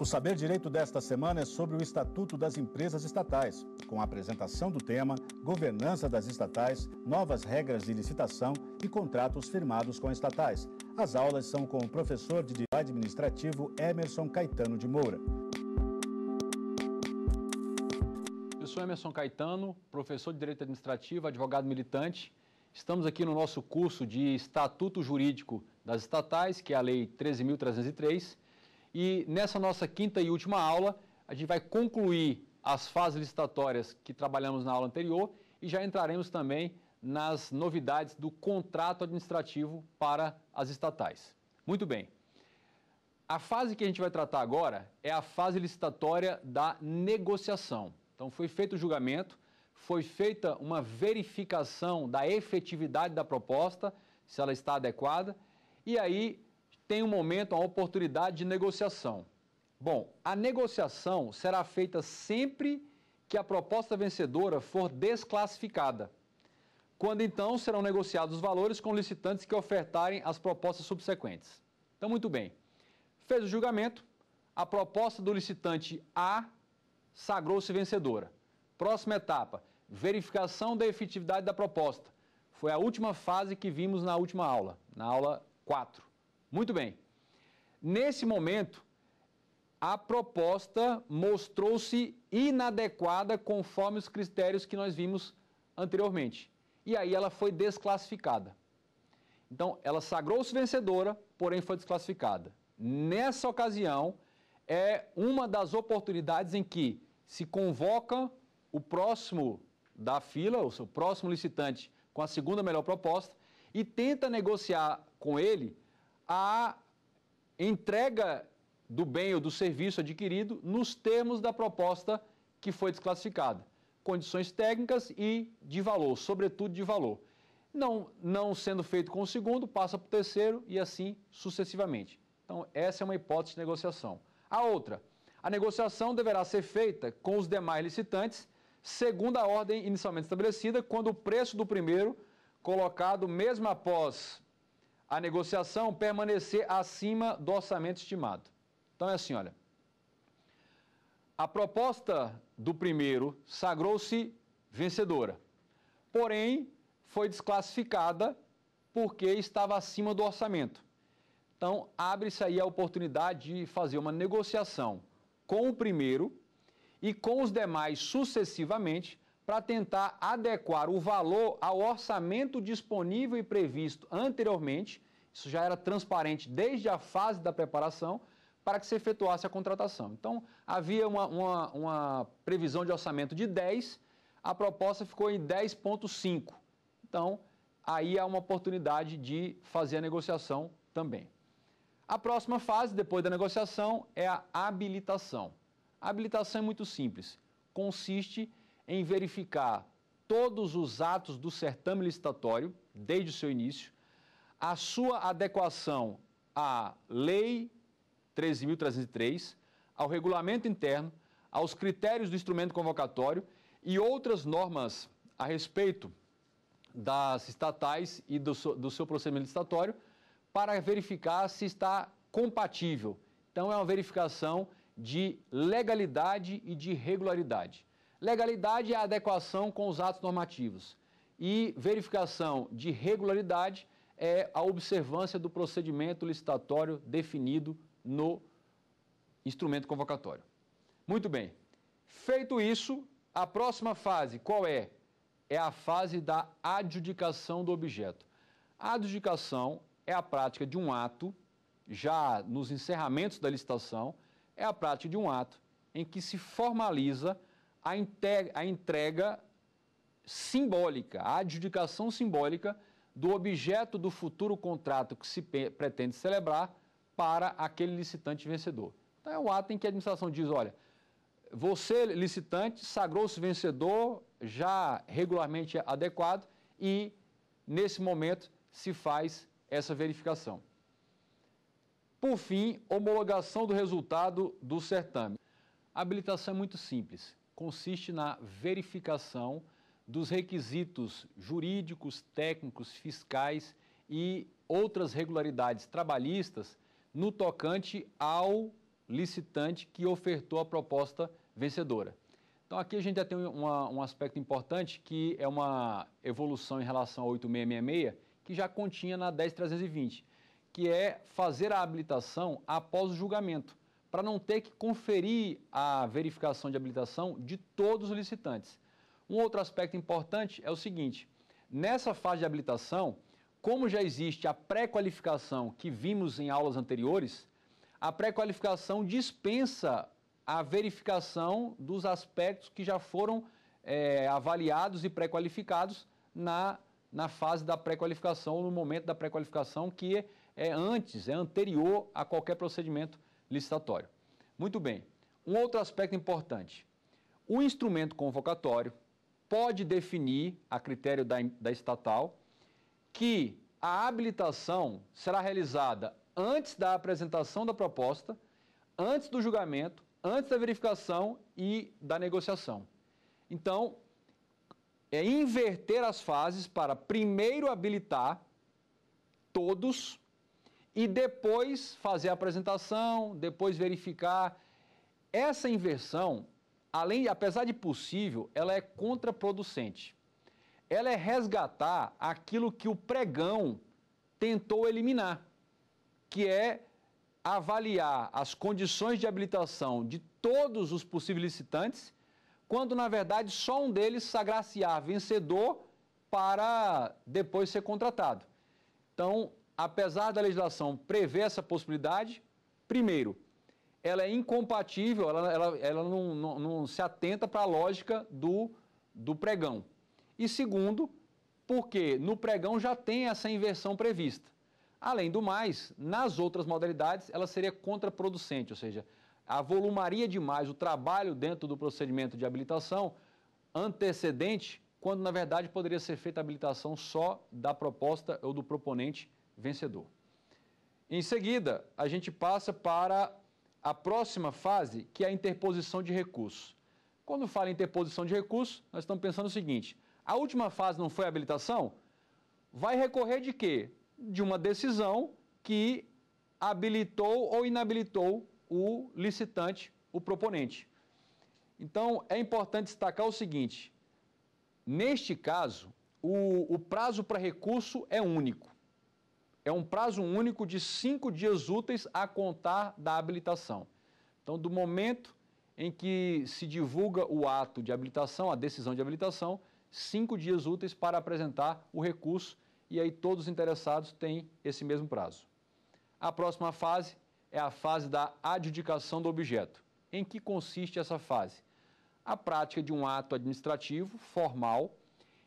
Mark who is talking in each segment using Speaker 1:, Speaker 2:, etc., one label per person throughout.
Speaker 1: O Saber Direito desta semana é sobre o Estatuto das Empresas Estatais, com a apresentação do tema Governança das Estatais, Novas Regras de Licitação e Contratos Firmados com Estatais. As aulas são com o professor de Direito Administrativo Emerson Caetano de Moura. Eu sou Emerson Caetano, professor de Direito Administrativo, advogado militante. Estamos aqui no nosso curso de Estatuto Jurídico das Estatais, que é a Lei 13.303 e nessa nossa quinta e última aula, a gente vai concluir as fases licitatórias que trabalhamos na aula anterior e já entraremos também nas novidades do contrato administrativo para as estatais. Muito bem. A fase que a gente vai tratar agora é a fase licitatória da negociação. Então, foi feito o julgamento, foi feita uma verificação da efetividade da proposta, se ela está adequada, e aí tem um momento, uma oportunidade de negociação. Bom, a negociação será feita sempre que a proposta vencedora for desclassificada, quando então serão negociados os valores com licitantes que ofertarem as propostas subsequentes. Então, muito bem. Fez o julgamento, a proposta do licitante A sagrou-se vencedora. Próxima etapa: verificação da efetividade da proposta. Foi a última fase que vimos na última aula, na aula 4. Muito bem. Nesse momento, a proposta mostrou-se inadequada conforme os critérios que nós vimos anteriormente. E aí ela foi desclassificada. Então, ela sagrou-se vencedora, porém foi desclassificada. Nessa ocasião, é uma das oportunidades em que se convoca o próximo da fila, o seu próximo licitante, com a segunda melhor proposta e tenta negociar com ele a entrega do bem ou do serviço adquirido nos termos da proposta que foi desclassificada, condições técnicas e de valor, sobretudo de valor. Não, não sendo feito com o segundo, passa para o terceiro e assim sucessivamente. Então, essa é uma hipótese de negociação. A outra, a negociação deverá ser feita com os demais licitantes, segundo a ordem inicialmente estabelecida, quando o preço do primeiro colocado mesmo após a negociação permanecer acima do orçamento estimado. Então é assim, olha. A proposta do primeiro sagrou-se vencedora, porém foi desclassificada porque estava acima do orçamento. Então, abre-se aí a oportunidade de fazer uma negociação com o primeiro e com os demais sucessivamente para tentar adequar o valor ao orçamento disponível e previsto anteriormente. Isso já era transparente desde a fase da preparação para que se efetuasse a contratação. Então, havia uma, uma, uma previsão de orçamento de 10, a proposta ficou em 10,5. Então, aí há uma oportunidade de fazer a negociação também. A próxima fase, depois da negociação, é a habilitação. A habilitação é muito simples, consiste em verificar todos os atos do certame licitatório, desde o seu início, a sua adequação à Lei 13.303, ao regulamento interno, aos critérios do instrumento convocatório e outras normas a respeito das estatais e do, do seu procedimento licitatório para verificar se está compatível. Então, é uma verificação de legalidade e de regularidade. Legalidade é a adequação com os atos normativos. E verificação de regularidade é a observância do procedimento licitatório definido no instrumento convocatório. Muito bem. Feito isso, a próxima fase qual é? É a fase da adjudicação do objeto. A adjudicação é a prática de um ato, já nos encerramentos da licitação, é a prática de um ato em que se formaliza a, a entrega simbólica, a adjudicação simbólica do objeto do futuro contrato que se pretende celebrar para aquele licitante vencedor. Então é um ato em que a administração diz, olha, você licitante sagrou-se vencedor já regularmente adequado e nesse momento se faz essa verificação. Por fim, homologação do resultado do certame. A habilitação é muito simples consiste na verificação dos requisitos jurídicos, técnicos, fiscais e outras regularidades trabalhistas no tocante ao licitante que ofertou a proposta vencedora. Então, aqui a gente já tem uma, um aspecto importante que é uma evolução em relação ao 8666, que já continha na 10320, que é fazer a habilitação após o julgamento para não ter que conferir a verificação de habilitação de todos os licitantes. Um outro aspecto importante é o seguinte: nessa fase de habilitação, como já existe a pré-qualificação que vimos em aulas anteriores, a pré-qualificação dispensa a verificação dos aspectos que já foram é, avaliados e pré-qualificados na, na fase da pré-qualificação, no momento da pré-qualificação, que é, é antes, é anterior a qualquer procedimento licitatório. Muito bem. Um outro aspecto importante: o instrumento convocatório pode definir, a critério da, da estatal, que a habilitação será realizada antes da apresentação da proposta, antes do julgamento, antes da verificação e da negociação. Então, é inverter as fases para primeiro habilitar todos e depois fazer a apresentação, depois verificar. Essa inversão, além, apesar de possível, ela é contraproducente. Ela é resgatar aquilo que o pregão tentou eliminar, que é avaliar as condições de habilitação de todos os possíveis licitantes, quando na verdade só um deles sagraciar vencedor para depois ser contratado. Então, apesar da legislação prever essa possibilidade, primeiro, ela é incompatível, ela, ela, ela não, não, não se atenta para a lógica do, do pregão. E segundo, porque no pregão já tem essa inversão prevista. Além do mais, nas outras modalidades, ela seria contraproducente, ou seja, avolumaria demais o trabalho dentro do procedimento de habilitação antecedente, quando na verdade poderia ser feita a habilitação só da proposta ou do proponente vencedor. Em seguida, a gente passa para a próxima fase, que é a interposição de recursos. Quando fala em interposição de recursos, nós estamos pensando o seguinte: a última fase não foi a habilitação? Vai recorrer de quê? De uma decisão que habilitou ou inabilitou o licitante, o proponente. Então, é importante destacar o seguinte: neste caso, o, o prazo para recurso é único é um prazo único de cinco dias úteis a contar da habilitação. Então, do momento em que se divulga o ato de habilitação, a decisão de habilitação, cinco dias úteis para apresentar o recurso e aí todos os interessados têm esse mesmo prazo. A próxima fase é a fase da adjudicação do objeto. Em que consiste essa fase? A prática de um ato administrativo formal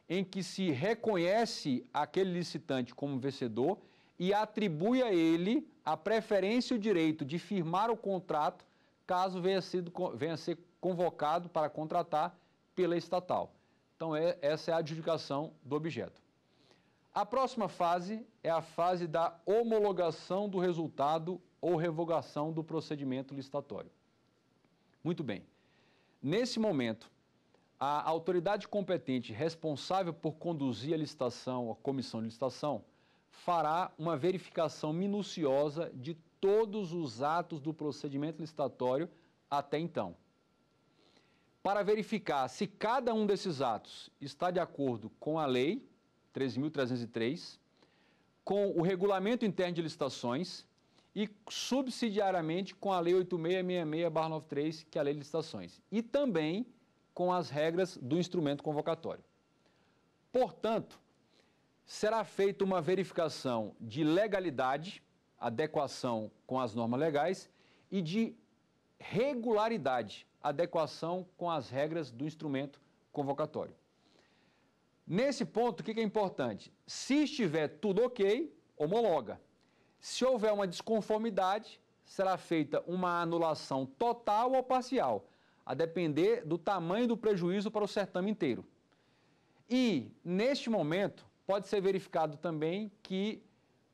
Speaker 1: em que se reconhece aquele licitante como vencedor e atribui a ele a preferência e o direito de firmar o contrato caso venha, sido, venha ser convocado para contratar pela estatal. Então, é, essa é a adjudicação do objeto. A próxima fase é a fase da homologação do resultado ou revogação do procedimento licitatório. Muito bem. Nesse momento, a autoridade competente responsável por conduzir a licitação, a comissão de licitação, fará uma verificação minuciosa de todos os atos do procedimento licitatório até então. Para verificar se cada um desses atos está de acordo com a Lei 3.303, com o Regulamento Interno de Licitações e, subsidiariamente, com a Lei 8666-93, que é a Lei de Licitações, e também com as regras do instrumento convocatório. Portanto, será feita uma verificação de legalidade, adequação com as normas legais, e de regularidade, adequação com as regras do instrumento convocatório. Nesse ponto, o que é importante? Se estiver tudo ok, homologa. Se houver uma desconformidade, será feita uma anulação total ou parcial, a depender do tamanho do prejuízo para o certame inteiro. E, neste momento, pode ser verificado também que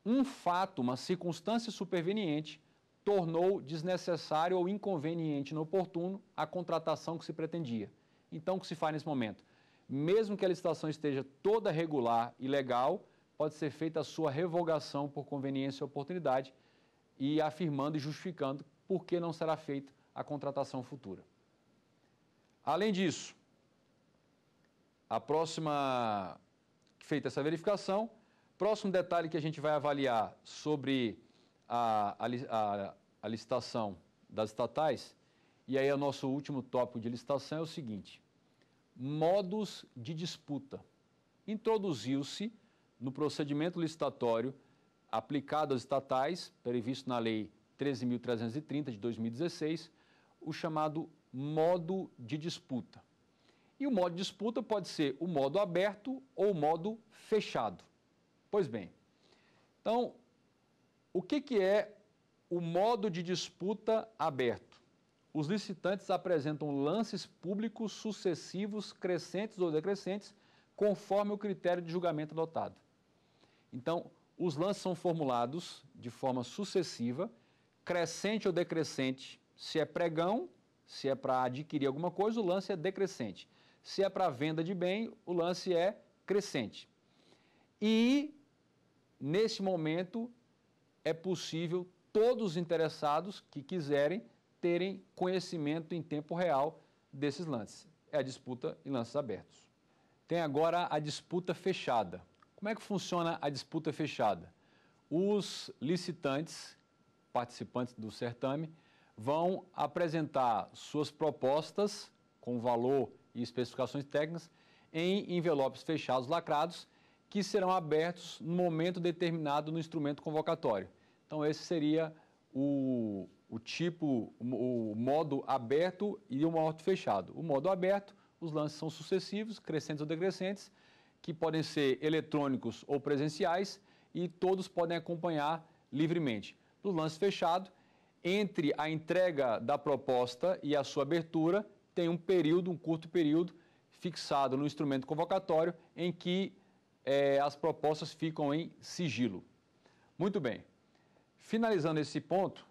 Speaker 1: um fato, uma circunstância superveniente, tornou desnecessário ou inconveniente, inoportuno, a contratação que se pretendia. Então, o que se faz nesse momento? Mesmo que a licitação esteja toda regular e legal, pode ser feita a sua revogação por conveniência ou oportunidade e afirmando e justificando por que não será feita a contratação futura. Além disso, a próxima feita essa verificação. Próximo detalhe que a gente vai avaliar sobre a, a, a licitação das estatais, e aí o nosso último tópico de licitação é o seguinte: modos de disputa. Introduziu-se no procedimento licitatório aplicado às estatais, previsto na Lei 13.330 de 2016, o chamado modo de disputa. E o modo de disputa pode ser o modo aberto ou o modo fechado. Pois bem, então, o que, que é o modo de disputa aberto? Os licitantes apresentam lances públicos sucessivos, crescentes ou decrescentes, conforme o critério de julgamento adotado. Então, os lances são formulados de forma sucessiva, crescente ou decrescente. Se é pregão, se é para adquirir alguma coisa, o lance é decrescente. Se é para venda de bem, o lance é crescente. E, neste momento, é possível todos os interessados que quiserem terem conhecimento em tempo real desses lances. É a disputa em lances abertos. Tem agora a disputa fechada. Como é que funciona a disputa fechada? Os licitantes, participantes do certame, vão apresentar suas propostas com valor e especificações técnicas em envelopes fechados lacrados que serão abertos no momento determinado no instrumento convocatório. Então, esse seria o, o tipo, o, o modo aberto e o modo fechado. O modo aberto, os lances são sucessivos, crescentes ou decrescentes, que podem ser eletrônicos ou presenciais e todos podem acompanhar livremente. No lance fechado, entre a entrega da proposta e a sua abertura, tem um período, um curto período, fixado no instrumento convocatório, em que é, as propostas ficam em sigilo. Muito bem. Finalizando esse ponto,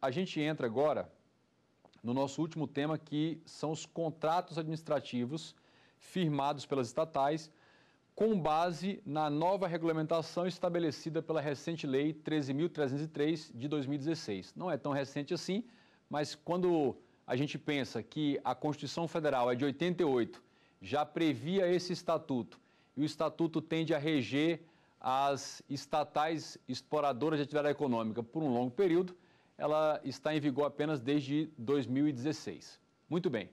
Speaker 1: a gente entra agora no nosso último tema, que são os contratos administrativos firmados pelas estatais com base na nova regulamentação estabelecida pela recente Lei 13.303 de 2016. Não é tão recente assim, mas quando a gente pensa que a Constituição Federal é de 88, já previa esse estatuto, e o estatuto tende a reger as estatais exploradoras de atividade econômica por um longo período, ela está em vigor apenas desde 2016. Muito bem.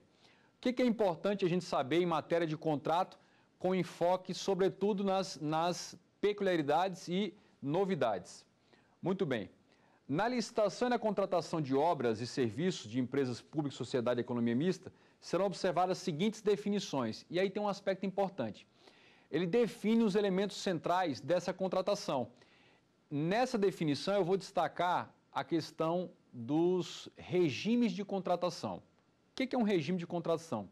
Speaker 1: O que é importante a gente saber em matéria de contrato, com enfoque, sobretudo, nas, nas peculiaridades e novidades? Muito bem. Na licitação e na contratação de obras e serviços de empresas públicas, sociedade e economia mista, serão observadas as seguintes definições. E aí tem um aspecto importante. Ele define os elementos centrais dessa contratação. Nessa definição, eu vou destacar a questão dos regimes de contratação. O que é um regime de contratação?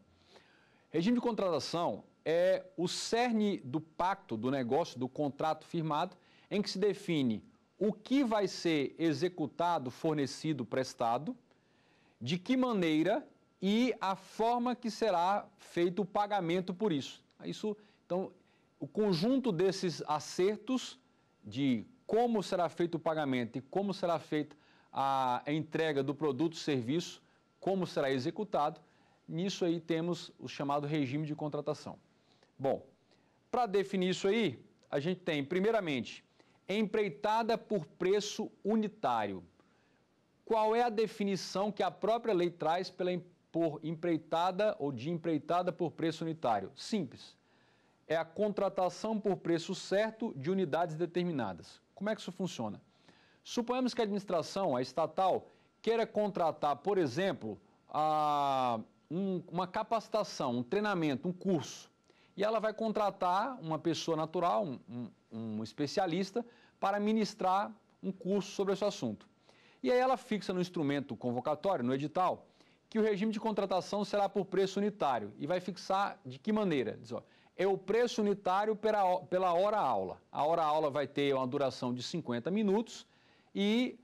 Speaker 1: Regime de contratação é o cerne do pacto, do negócio, do contrato firmado, em que se define o que vai ser executado, fornecido, prestado, de que maneira e a forma que será feito o pagamento por isso. Isso, então, o conjunto desses acertos de como será feito o pagamento e como será feita a entrega do produto ou serviço, como será executado, nisso aí temos o chamado regime de contratação. Bom, para definir isso aí, a gente tem, primeiramente, empreitada por preço unitário. Qual é a definição que a própria lei traz pela, por empreitada ou de empreitada por preço unitário? Simples. É a contratação por preço certo de unidades determinadas. Como é que isso funciona? Suponhamos que a administração, a estatal, queira contratar, por exemplo, a, um, uma capacitação, um treinamento, um curso e ela vai contratar uma pessoa natural, um, um, um especialista, para ministrar um curso sobre esse assunto. E aí ela fixa no instrumento convocatório, no edital, que o regime de contratação será por preço unitário e vai fixar de que maneira? Diz, ó, é o preço unitário pela, pela hora-aula. A hora-aula vai ter uma duração de 50 minutos e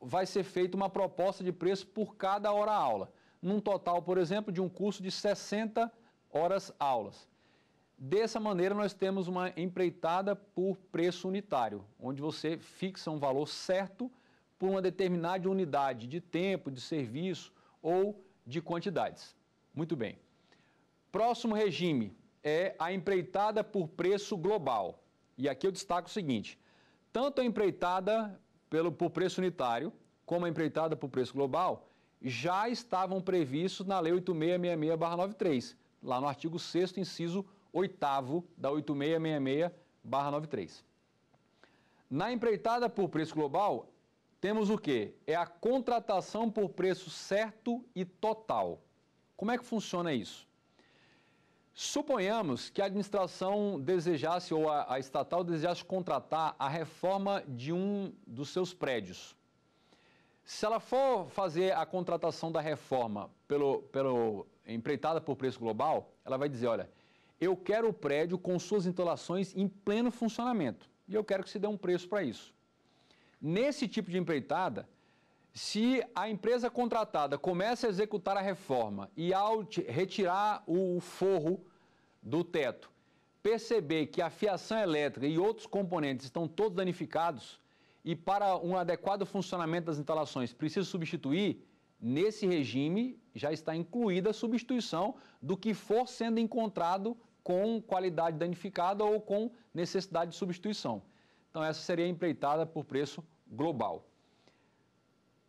Speaker 1: vai ser feita uma proposta de preço por cada hora-aula, num total, por exemplo, de um curso de 60 horas-aulas. Dessa maneira, nós temos uma empreitada por preço unitário, onde você fixa um valor certo por uma determinada unidade de tempo, de serviço ou de quantidades. Muito bem. Próximo regime é a empreitada por preço global. E aqui eu destaco o seguinte: tanto a empreitada pelo, por preço unitário como a empreitada por preço global já estavam previstos na Lei 8666-93, lá no artigo 6, inciso 1 oitavo da 8666-93. Na empreitada por preço global, temos o que? É a contratação por preço certo e total. Como é que funciona isso? Suponhamos que a administração desejasse ou a, a estatal desejasse contratar a reforma de um dos seus prédios. Se ela for fazer a contratação da reforma pelo, pelo empreitada por preço global, ela vai dizer, olha, eu quero o prédio com suas instalações em pleno funcionamento e eu quero que se dê um preço para isso. Nesse tipo de empreitada, se a empresa contratada começa a executar a reforma e ao retirar o forro do teto, perceber que a fiação elétrica e outros componentes estão todos danificados e para um adequado funcionamento das instalações precisa substituir, nesse regime já está incluída a substituição do que for sendo encontrado com qualidade danificada ou com necessidade de substituição. Então, essa seria empreitada por preço global.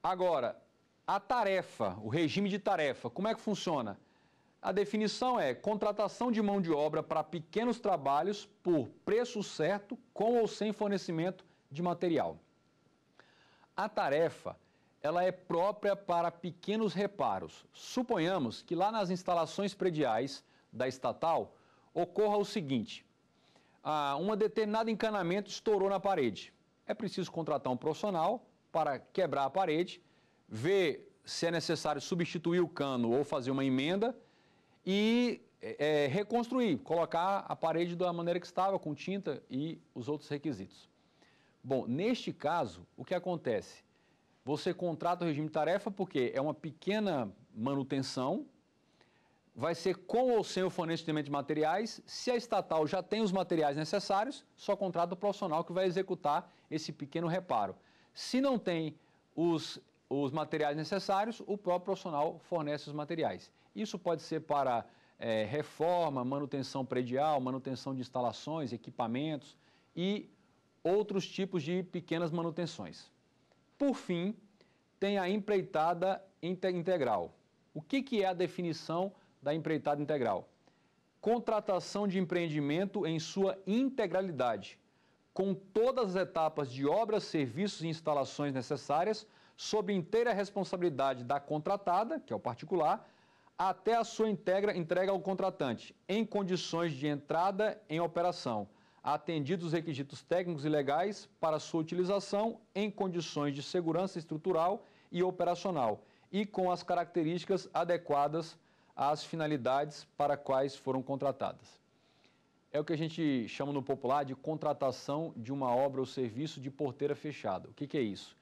Speaker 1: Agora, a tarefa, o regime de tarefa, como é que funciona? A definição é contratação de mão de obra para pequenos trabalhos por preço certo, com ou sem fornecimento de material. A tarefa, ela é própria para pequenos reparos. Suponhamos que lá nas instalações prediais da estatal, ocorra o seguinte: ah, um determinado encanamento estourou na parede. É preciso contratar um profissional para quebrar a parede, ver se é necessário substituir o cano ou fazer uma emenda e é, é reconstruir, colocar a parede da maneira que estava, com tinta e os outros requisitos. Bom, neste caso, o que acontece? Você contrata o regime de tarefa porque é uma pequena manutenção vai ser com ou sem o fornecimento de materiais. Se a estatal já tem os materiais necessários, só contrata o profissional que vai executar esse pequeno reparo. Se não tem os, os materiais necessários, o próprio profissional fornece os materiais. Isso pode ser para é, reforma, manutenção predial, manutenção de instalações, equipamentos e outros tipos de pequenas manutenções. Por fim, tem a empreitada integral. O que, que é a definição da empreitada integral. Contratação de empreendimento em sua integralidade, com todas as etapas de obras, serviços e instalações necessárias, sob inteira responsabilidade da contratada, que é o particular, até a sua integra, entrega ao contratante, em condições de entrada em operação, atendidos os requisitos técnicos e legais para sua utilização, em condições de segurança estrutural e operacional e com as características adequadas às finalidades para quais foram contratadas. É o que a gente chama no popular de contratação de uma obra ou serviço de porteira fechada. O que, que é isso?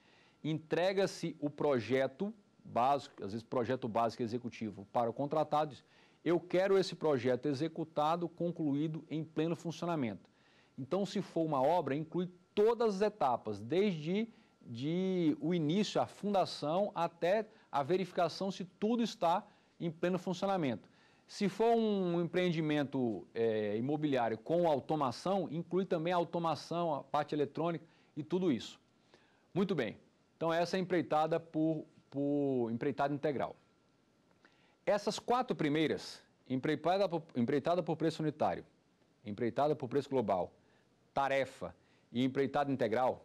Speaker 1: Entrega-se o projeto básico, às vezes projeto básico executivo, para o contratado. Eu quero esse projeto executado, concluído, em pleno funcionamento. Então, se for uma obra, inclui todas as etapas, desde de o início, a fundação, até a verificação se tudo está em pleno funcionamento. Se for um empreendimento é, imobiliário com automação, inclui também a automação, a parte eletrônica e tudo isso. Muito bem. Então essa é empreitada por, por empreitada integral. Essas quatro primeiras, empreitada por, empreitada por preço unitário, empreitada por preço global, tarefa e empreitada integral,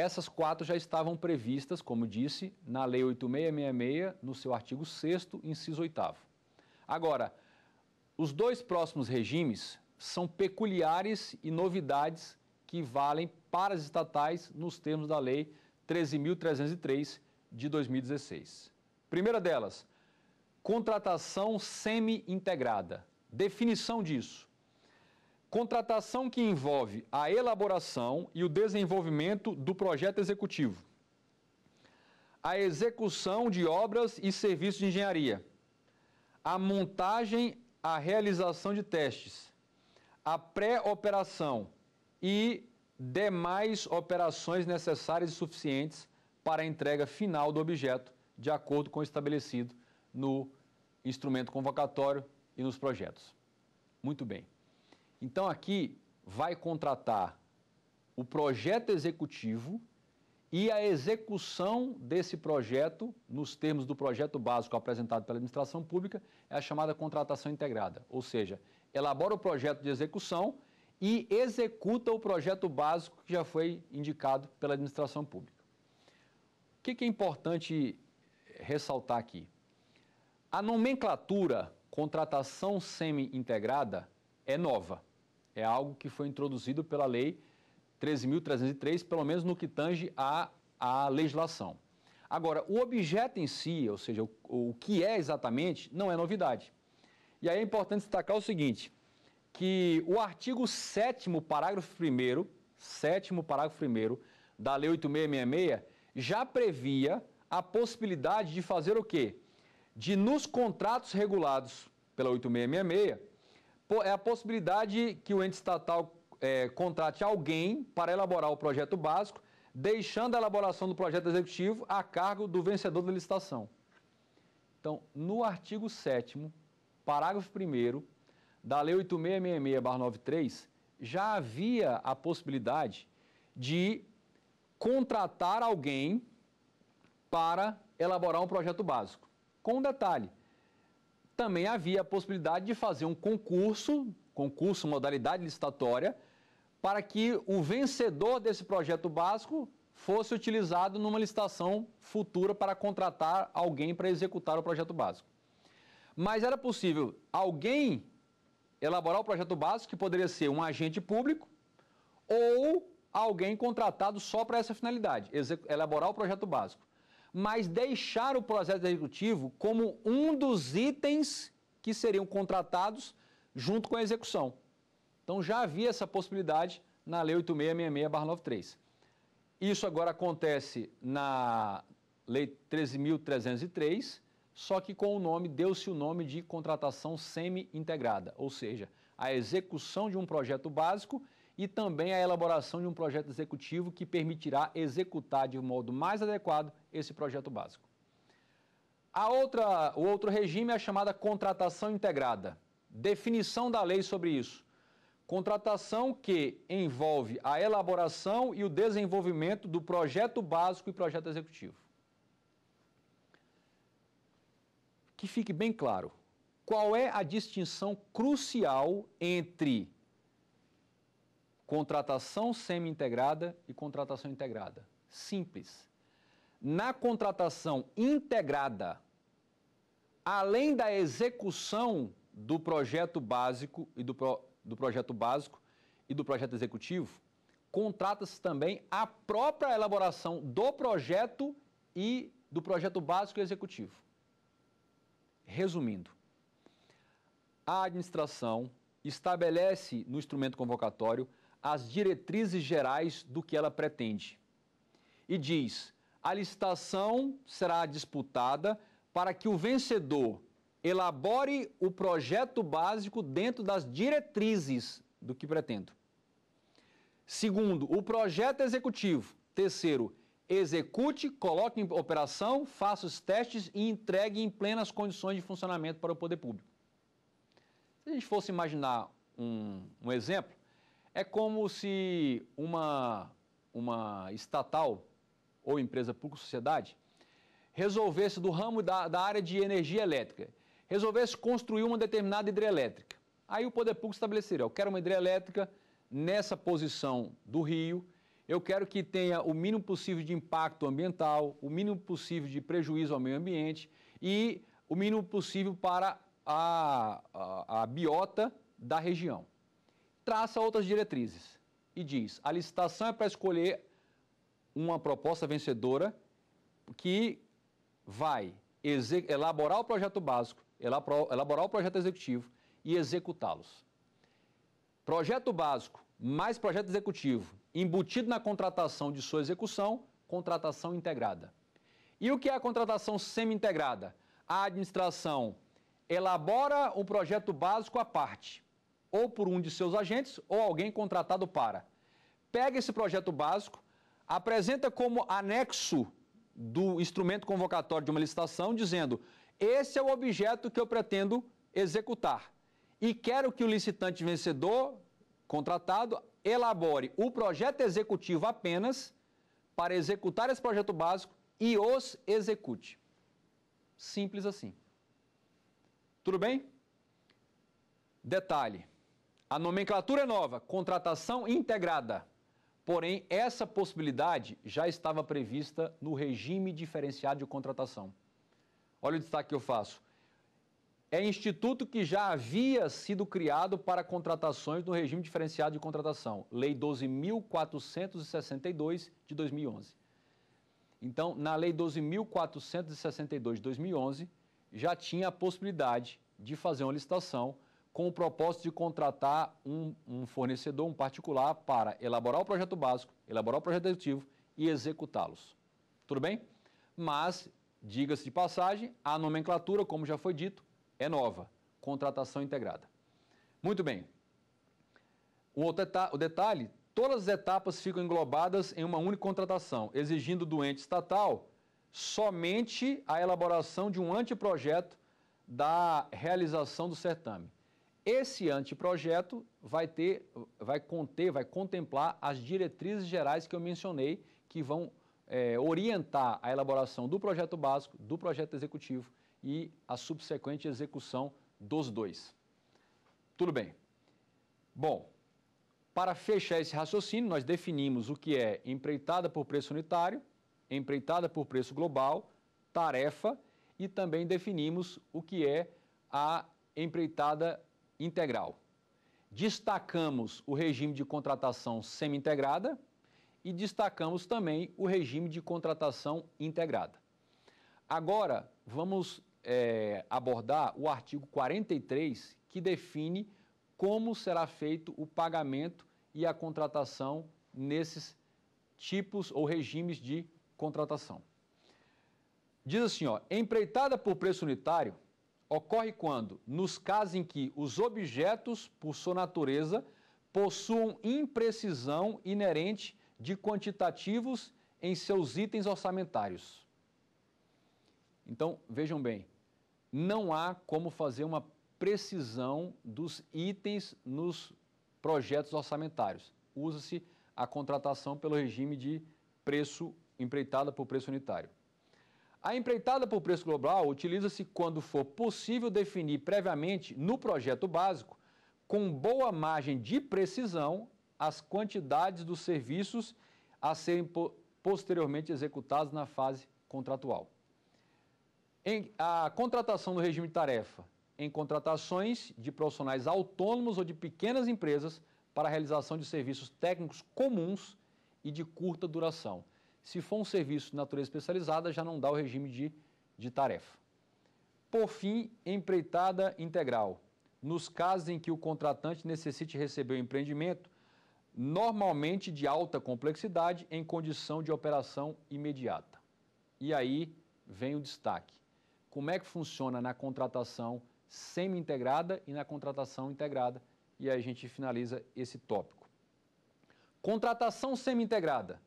Speaker 1: essas quatro já estavam previstas, como disse, na Lei 8666, no seu artigo 6, inciso 8. Agora, os dois próximos regimes são peculiares e novidades que valem para as estatais nos termos da Lei 13.303 de 2016. Primeira delas, contratação semi-integrada. Definição disso. Contratação que envolve a elaboração e o desenvolvimento do projeto executivo. A execução de obras e serviços de engenharia. A montagem, a realização de testes. A pré-operação e demais operações necessárias e suficientes para a entrega final do objeto, de acordo com o estabelecido no instrumento convocatório e nos projetos. Muito bem. Então aqui vai contratar o projeto executivo e a execução desse projeto, nos termos do projeto básico apresentado pela administração pública, é a chamada contratação integrada, ou seja, elabora o projeto de execução e executa o projeto básico que já foi indicado pela administração pública. O que é importante ressaltar aqui? A nomenclatura contratação semi-integrada é nova é algo que foi introduzido pela Lei 13.303, pelo menos no que tange à, à legislação. Agora, o objeto em si, ou seja, o, o que é exatamente, não é novidade. E aí é importante destacar o seguinte, que o artigo 7 parágrafo 1 sétimo parágrafo 1 da Lei 8666 já previa a possibilidade de fazer o quê? De nos contratos regulados pela 8666 é a possibilidade que o ente estatal é, contrate alguém para elaborar o projeto básico, deixando a elaboração do projeto executivo a cargo do vencedor da licitação. Então, no artigo 7 parágrafo 1 da Lei 8666-93, já havia a possibilidade de contratar alguém para elaborar um projeto básico. Com um detalhe, também havia a possibilidade de fazer um concurso, concurso, modalidade licitatória, para que o vencedor desse projeto básico fosse utilizado numa licitação futura para contratar alguém para executar o projeto básico. Mas era possível alguém elaborar o projeto básico, que poderia ser um agente público, ou alguém contratado só para essa finalidade, elaborar o projeto básico mas deixar o processo executivo como um dos itens que seriam contratados junto com a execução. Então já havia essa possibilidade na Lei 8666-93. Isso agora acontece na Lei 13.303, só que com o nome, deu-se o nome de contratação semi-integrada, ou seja, a execução de um projeto básico e também a elaboração de um projeto executivo que permitirá executar de um modo mais adequado esse projeto básico. A outra, o outro regime é a chamada contratação integrada. Definição da lei sobre isso. Contratação que envolve a elaboração e o desenvolvimento do projeto básico e projeto executivo. Que fique bem claro qual é a distinção crucial entre contratação semi-integrada e contratação integrada. Simples. Na contratação integrada, além da execução do projeto básico e do, pro, do projeto básico e do projeto executivo, contrata-se também a própria elaboração do projeto e do projeto básico e executivo. Resumindo, a administração estabelece no instrumento convocatório as diretrizes gerais do que ela pretende. E diz: a licitação será disputada para que o vencedor elabore o projeto básico dentro das diretrizes do que pretendo. Segundo, o projeto executivo. Terceiro, execute, coloque em operação, faça os testes e entregue em plenas condições de funcionamento para o poder público. Se a gente fosse imaginar um, um exemplo, é como se uma, uma estatal ou empresa público-sociedade resolvesse do ramo da, da área de energia elétrica, resolvesse construir uma determinada hidrelétrica. Aí o poder público estabeleceria, eu quero uma hidrelétrica nessa posição do rio, eu quero que tenha o mínimo possível de impacto ambiental, o mínimo possível de prejuízo ao meio ambiente e o mínimo possível para a, a, a biota da região traça outras diretrizes e diz: a licitação é para escolher uma proposta vencedora que vai elaborar o projeto básico, elaborar o projeto executivo e executá-los. Projeto básico mais projeto executivo embutido na contratação de sua execução, contratação integrada. E o que é a contratação semi-integrada? A administração elabora um projeto básico à parte ou por um de seus agentes ou alguém contratado para. Pega esse projeto básico, apresenta como anexo do instrumento convocatório de uma licitação, dizendo: esse é o objeto que eu pretendo executar. E quero que o licitante vencedor, contratado, elabore o projeto executivo apenas para executar esse projeto básico e os execute. Simples assim. Tudo bem? Detalhe: a nomenclatura é nova, contratação integrada. Porém, essa possibilidade já estava prevista no regime diferenciado de contratação. Olha o destaque que eu faço. É instituto que já havia sido criado para contratações no regime diferenciado de contratação, Lei 12.462 de 2011. Então, na Lei 12.462 de 2011, já tinha a possibilidade de fazer uma licitação com o propósito de contratar um, um, fornecedor, um particular, para elaborar o projeto básico, elaborar o projeto executivo e executá-los. Tudo bem? Mas, diga-se de passagem, a nomenclatura, como já foi dito, é nova. Contratação integrada. Muito bem. O, outro o detalhe, todas as etapas ficam englobadas em uma única contratação, exigindo do ente estatal somente a elaboração de um anteprojeto da realização do certame. Esse anteprojeto vai ter, vai conter, vai contemplar as diretrizes gerais que eu mencionei, que vão é, orientar a elaboração do projeto básico, do projeto executivo e a subsequente execução dos dois. Tudo bem. Bom, para fechar esse raciocínio, nós definimos o que é empreitada por preço unitário, empreitada por preço global, tarefa e também definimos o que é a empreitada integral. Destacamos o regime de contratação semi-integrada e destacamos também o regime de contratação integrada. Agora, vamos é, abordar o artigo 43, que define como será feito o pagamento e a contratação nesses tipos ou regimes de contratação. Diz assim, ó, empreitada por preço unitário, ocorre quando? Nos casos em que os objetos, por sua natureza, possuam imprecisão inerente de quantitativos em seus itens orçamentários. Então, vejam bem, não há como fazer uma precisão dos itens nos projetos orçamentários. Usa-se a contratação pelo regime de preço empreitada por preço unitário. A empreitada por preço global utiliza-se quando for possível definir previamente no projeto básico, com boa margem de precisão, as quantidades dos serviços a serem posteriormente executados na fase contratual. Em, a contratação no regime de tarefa em contratações de profissionais autônomos ou de pequenas empresas para a realização de serviços técnicos comuns e de curta duração. Se for um serviço de natureza especializada, já não dá o regime de, de tarefa. Por fim, empreitada integral. Nos casos em que o contratante necessite receber o empreendimento, normalmente de alta complexidade, em condição de operação imediata. E aí vem o destaque. Como é que funciona na contratação semi-integrada e na contratação integrada? E aí a gente finaliza esse tópico. Contratação semi-integrada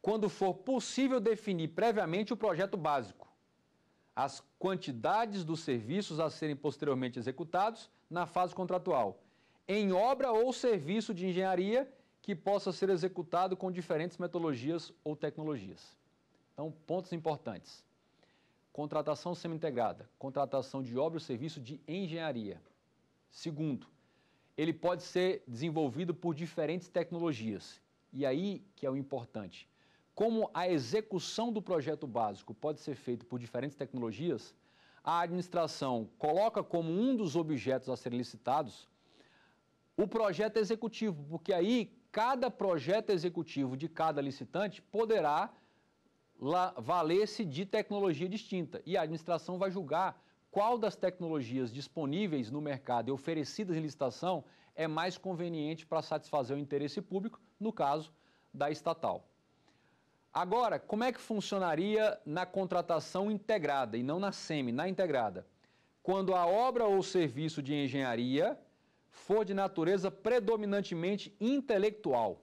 Speaker 1: quando for possível definir previamente o projeto básico, as quantidades dos serviços a serem posteriormente executados na fase contratual, em obra ou serviço de engenharia que possa ser executado com diferentes metodologias ou tecnologias. Então, pontos importantes. Contratação semi-integrada, contratação de obra ou serviço de engenharia. Segundo, ele pode ser desenvolvido por diferentes tecnologias. E aí que é o importante como a execução do projeto básico pode ser feita por diferentes tecnologias, a administração coloca como um dos objetos a serem licitados o projeto executivo, porque aí cada projeto executivo de cada licitante poderá valer-se de tecnologia distinta e a administração vai julgar qual das tecnologias disponíveis no mercado e oferecidas em licitação é mais conveniente para satisfazer o interesse público, no caso da estatal. Agora, como é que funcionaria na contratação integrada e não na SEMI, na integrada? Quando a obra ou serviço de engenharia for de natureza predominantemente intelectual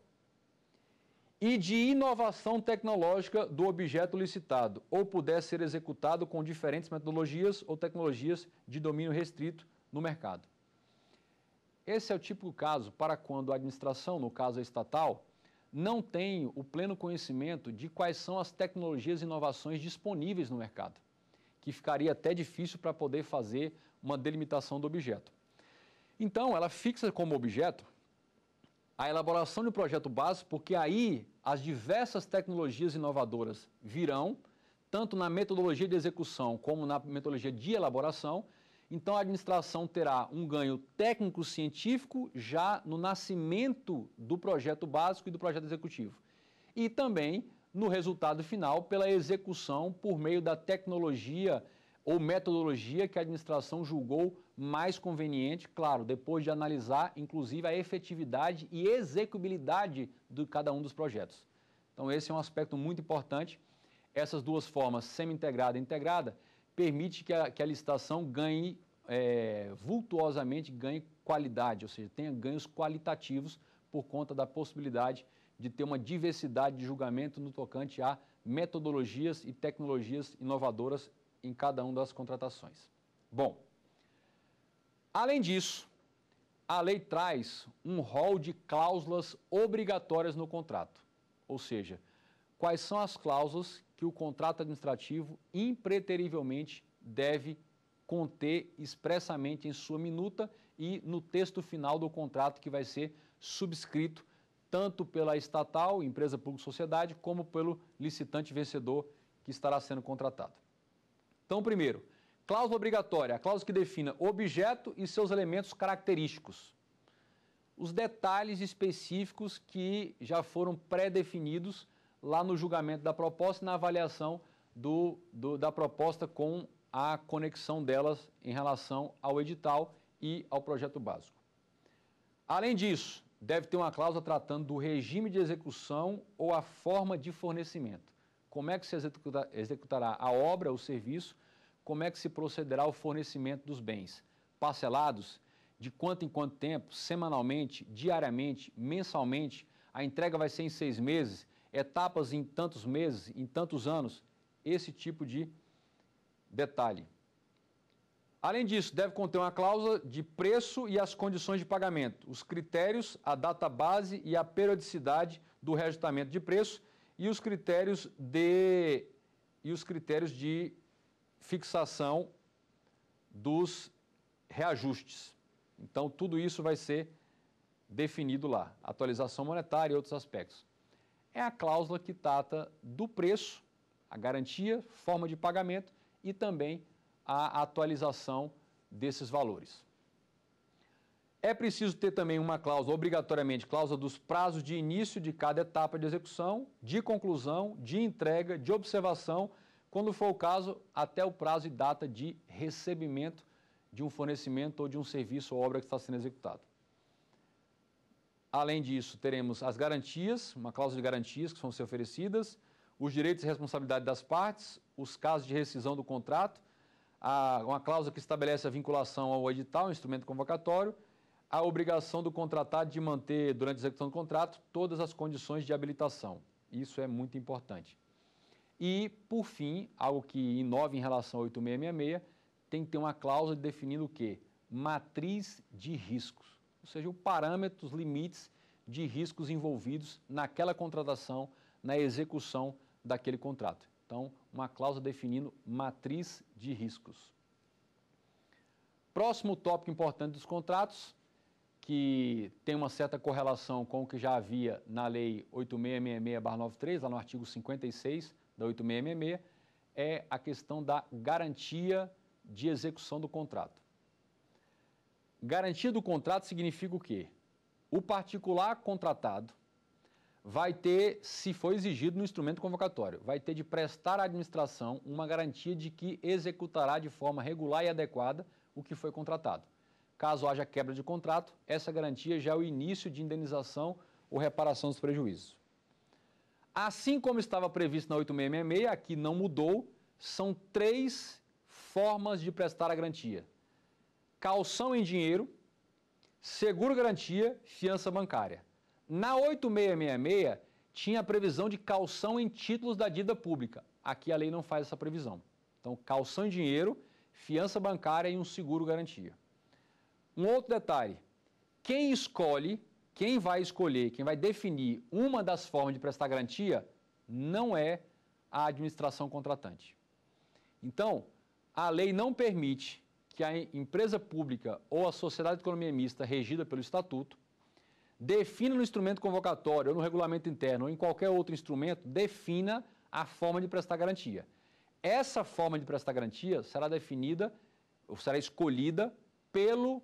Speaker 1: e de inovação tecnológica do objeto licitado, ou puder ser executado com diferentes metodologias ou tecnologias de domínio restrito no mercado. Esse é o típico caso para quando a administração, no caso a estatal, não tenho o pleno conhecimento de quais são as tecnologias e inovações disponíveis no mercado, que ficaria até difícil para poder fazer uma delimitação do objeto. Então, ela fixa como objeto a elaboração do projeto básico, porque aí as diversas tecnologias inovadoras virão, tanto na metodologia de execução como na metodologia de elaboração, então a administração terá um ganho técnico-científico já no nascimento do projeto básico e do projeto executivo. E também no resultado final pela execução por meio da tecnologia ou metodologia que a administração julgou mais conveniente, claro, depois de analisar inclusive a efetividade e execuibilidade de cada um dos projetos. Então esse é um aspecto muito importante. Essas duas formas, semi-integrada e integrada, permite que a, que a licitação ganhe, é, vultuosamente ganhe qualidade, ou seja, tenha ganhos qualitativos por conta da possibilidade de ter uma diversidade de julgamento no tocante a metodologias e tecnologias inovadoras em cada uma das contratações. Bom, além disso, a lei traz um rol de cláusulas obrigatórias no contrato, ou seja, quais são as cláusulas que o contrato administrativo impreterivelmente deve conter expressamente em sua minuta e no texto final do contrato que vai ser subscrito tanto pela estatal, empresa pública sociedade, como pelo licitante vencedor que estará sendo contratado. Então, primeiro, cláusula obrigatória, a cláusula que defina objeto e seus elementos característicos. Os detalhes específicos que já foram pré-definidos lá no julgamento da proposta e na avaliação do, do, da proposta com a conexão delas em relação ao edital e ao projeto básico. Além disso, deve ter uma cláusula tratando do regime de execução ou a forma de fornecimento. Como é que se executa, executará a obra, o serviço, como é que se procederá ao fornecimento dos bens parcelados, de quanto em quanto tempo, semanalmente, diariamente, mensalmente, a entrega vai ser em seis meses, etapas em tantos meses, em tantos anos, esse tipo de detalhe. Além disso, deve conter uma cláusula de preço e as condições de pagamento, os critérios, a data base e a periodicidade do reajustamento de preço e os critérios de e os critérios de fixação dos reajustes. Então, tudo isso vai ser definido lá, atualização monetária e outros aspectos é a cláusula que trata do preço, a garantia, forma de pagamento e também a atualização desses valores. É preciso ter também uma cláusula, obrigatoriamente, cláusula dos prazos de início de cada etapa de execução, de conclusão, de entrega, de observação, quando for o caso, até o prazo e data de recebimento de um fornecimento ou de um serviço ou obra que está sendo executado. Além disso, teremos as garantias, uma cláusula de garantias que vão ser oferecidas, os direitos e responsabilidade das partes, os casos de rescisão do contrato, a, uma cláusula que estabelece a vinculação ao edital, instrumento convocatório, a obrigação do contratado de manter, durante a execução do contrato, todas as condições de habilitação. Isso é muito importante. E, por fim, algo que inova em relação ao 8666, tem que ter uma cláusula definindo o quê? Matriz de riscos ou seja, o parâmetro, os limites de riscos envolvidos naquela contratação, na execução daquele contrato. Então, uma cláusula definindo matriz de riscos. Próximo tópico importante dos contratos, que tem uma certa correlação com o que já havia na Lei 8666-93, lá no artigo 56 da 8666, é a questão da garantia de execução do contrato. Garantia do contrato significa o quê? O particular contratado vai ter, se for exigido no instrumento convocatório, vai ter de prestar à administração uma garantia de que executará de forma regular e adequada o que foi contratado. Caso haja quebra de contrato, essa garantia já é o início de indenização ou reparação dos prejuízos. Assim como estava previsto na 8666, aqui não mudou, são três formas de prestar a garantia calção em dinheiro, seguro garantia, fiança bancária. Na 8666 tinha a previsão de calção em títulos da dívida pública. Aqui a lei não faz essa previsão. Então, calção em dinheiro, fiança bancária e um seguro garantia. Um outro detalhe: quem escolhe, quem vai escolher, quem vai definir uma das formas de prestar garantia não é a administração contratante. Então, a lei não permite que a empresa pública ou a sociedade de economia mista regida pelo estatuto defina no instrumento convocatório ou no regulamento interno ou em qualquer outro instrumento, defina a forma de prestar garantia. Essa forma de prestar garantia será definida ou será escolhida pelo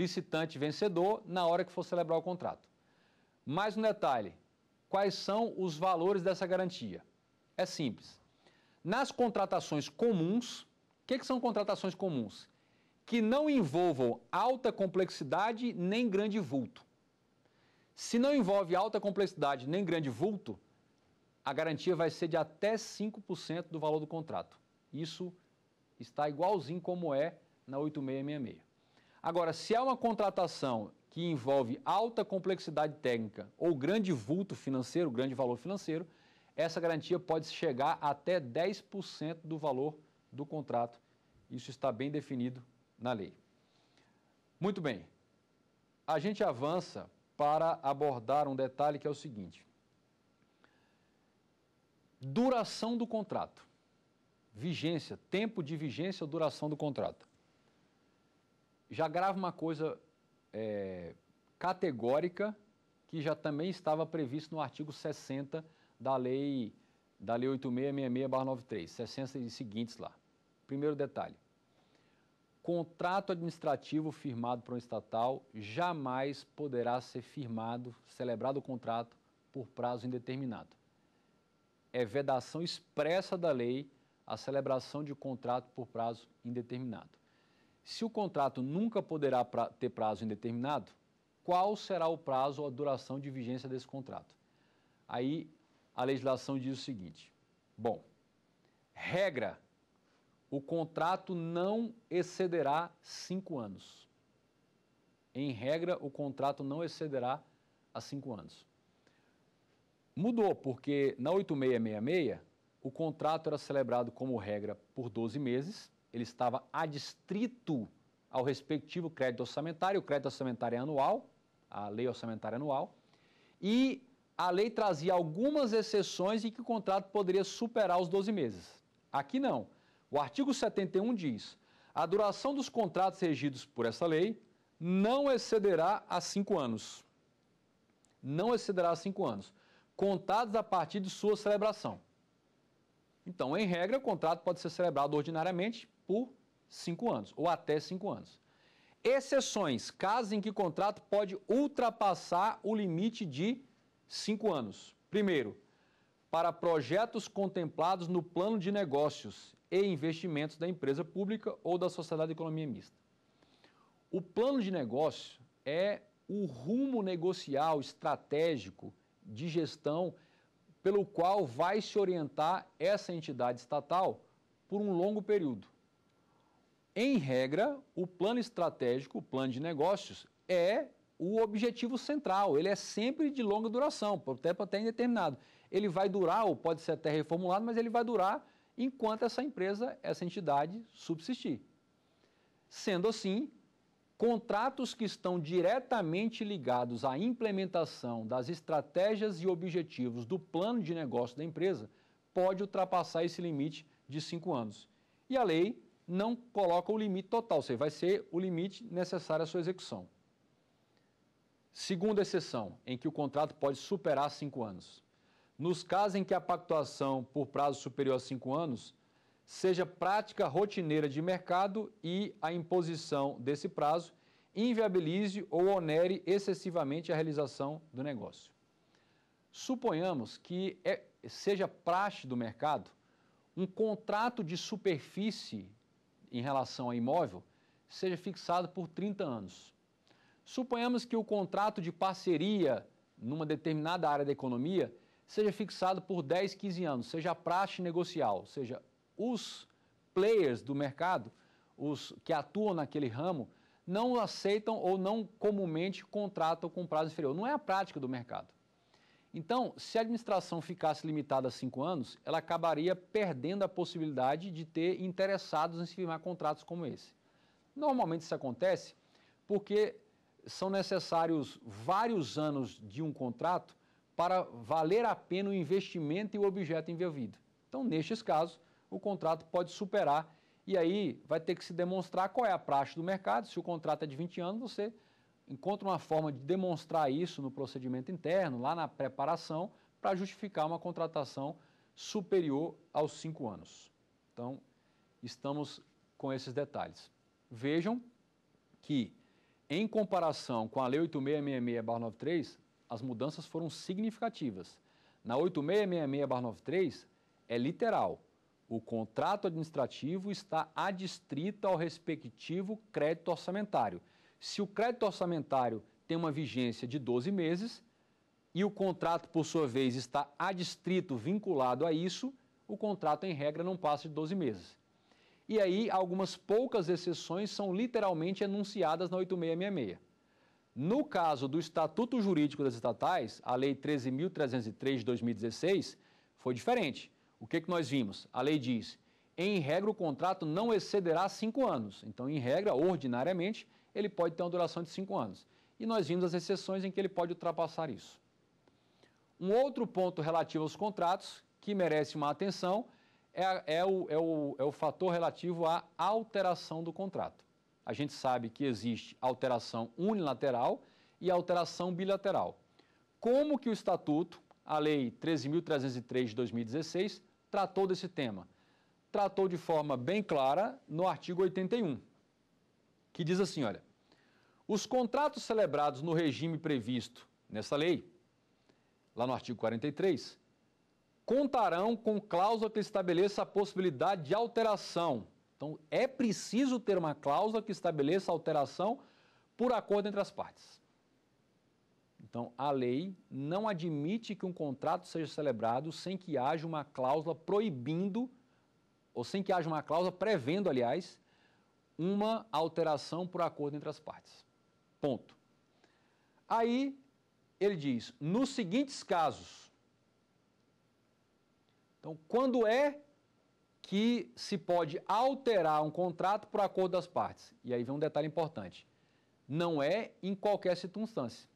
Speaker 1: licitante vencedor na hora que for celebrar o contrato. Mais um detalhe: quais são os valores dessa garantia? É simples. Nas contratações comuns, o que, que são contratações comuns? que não envolvam alta complexidade nem grande vulto. Se não envolve alta complexidade nem grande vulto, a garantia vai ser de até 5% do valor do contrato. Isso está igualzinho como é na 8666. Agora, se é uma contratação que envolve alta complexidade técnica ou grande vulto financeiro, grande valor financeiro, essa garantia pode chegar até 10% do valor do contrato. Isso está bem definido na lei. Muito bem, a gente avança para abordar um detalhe que é o seguinte: duração do contrato, vigência, tempo de vigência duração do contrato. Já grava uma coisa é, categórica que já também estava previsto no artigo 60 da lei da lei 8666/93, 60 e seguintes lá. Primeiro detalhe contrato administrativo firmado por um estatal jamais poderá ser firmado, celebrado o contrato, por prazo indeterminado. É vedação expressa da lei a celebração de contrato por prazo indeterminado. Se o contrato nunca poderá pra ter prazo indeterminado, qual será o prazo ou a duração de vigência desse contrato? Aí a legislação diz o seguinte: bom, regra o contrato não excederá cinco anos. Em regra, o contrato não excederá a cinco anos. Mudou, porque na 8666, o contrato era celebrado como regra por 12 meses, ele estava adstrito ao respectivo crédito orçamentário, o crédito orçamentário é anual, a lei orçamentária é anual, e a lei trazia algumas exceções em que o contrato poderia superar os 12 meses. Aqui não. O artigo 71 diz: a duração dos contratos regidos por essa lei não excederá a cinco anos. Não excederá a cinco anos, contados a partir de sua celebração. Então, em regra, o contrato pode ser celebrado ordinariamente por cinco anos, ou até cinco anos. Exceções, casos em que o contrato pode ultrapassar o limite de cinco anos. Primeiro, para projetos contemplados no plano de negócios e investimentos da empresa pública ou da sociedade de economia mista. O plano de negócio é o rumo negocial estratégico de gestão pelo qual vai se orientar essa entidade estatal por um longo período. Em regra, o plano estratégico, o plano de negócios, é o objetivo central. Ele é sempre de longa duração, por tempo até indeterminado. Ele vai durar, ou pode ser até reformulado, mas ele vai durar enquanto essa empresa, essa entidade subsistir. Sendo assim, contratos que estão diretamente ligados à implementação das estratégias e objetivos do plano de negócio da empresa pode ultrapassar esse limite de cinco anos. E a lei não coloca o limite total, ou seja, vai ser o limite necessário à sua execução. Segunda exceção, em que o contrato pode superar cinco anos nos casos em que a pactuação por prazo superior a cinco anos seja prática rotineira de mercado e a imposição desse prazo inviabilize ou onere excessivamente a realização do negócio. Suponhamos que é, seja praxe do mercado um contrato de superfície em relação a imóvel seja fixado por 30 anos. Suponhamos que o contrato de parceria numa determinada área da economia seja fixado por 10, 15 anos, seja a praxe negocial, ou seja, os players do mercado, os que atuam naquele ramo, não aceitam ou não comumente contratam com prazo inferior. Não é a prática do mercado. Então, se a administração ficasse limitada a cinco anos, ela acabaria perdendo a possibilidade de ter interessados em se firmar contratos como esse. Normalmente isso acontece porque são necessários vários anos de um contrato para valer a pena o investimento e o objeto envolvido. Então, nestes casos, o contrato pode superar e aí vai ter que se demonstrar qual é a praxe do mercado. Se o contrato é de 20 anos, você encontra uma forma de demonstrar isso no procedimento interno, lá na preparação, para justificar uma contratação superior aos 5 anos. Então, estamos com esses detalhes. Vejam que, em comparação com a Lei 8666-93, as mudanças foram significativas. Na 8666-93 é literal. O contrato administrativo está adstrito ao respectivo crédito orçamentário. Se o crédito orçamentário tem uma vigência de 12 meses e o contrato, por sua vez, está adstrito, vinculado a isso, o contrato, em regra, não passa de 12 meses. E aí, algumas poucas exceções são literalmente enunciadas na 8666. No caso do Estatuto Jurídico das Estatais, a Lei 13.303 de 2016, foi diferente. O que, que nós vimos? A lei diz, em regra, o contrato não excederá cinco anos. Então, em regra, ordinariamente, ele pode ter uma duração de cinco anos. E nós vimos as exceções em que ele pode ultrapassar isso. Um outro ponto relativo aos contratos, que merece uma atenção, é, é, o, é, o, é o fator relativo à alteração do contrato a gente sabe que existe alteração unilateral e alteração bilateral. Como que o Estatuto, a Lei 13.303 de 2016, tratou desse tema? Tratou de forma bem clara no artigo 81, que diz assim: olha, os contratos celebrados no regime previsto nessa lei, lá no artigo 43, contarão com cláusula que estabeleça a possibilidade de alteração então, é preciso ter uma cláusula que estabeleça alteração por acordo entre as partes. Então, a lei não admite que um contrato seja celebrado sem que haja uma cláusula proibindo, ou sem que haja uma cláusula prevendo, aliás, uma alteração por acordo entre as partes. Ponto. Aí, ele diz: nos seguintes casos. Então, quando é que se pode alterar um contrato por acordo das partes. E aí vem um detalhe importante. Não é em qualquer circunstância.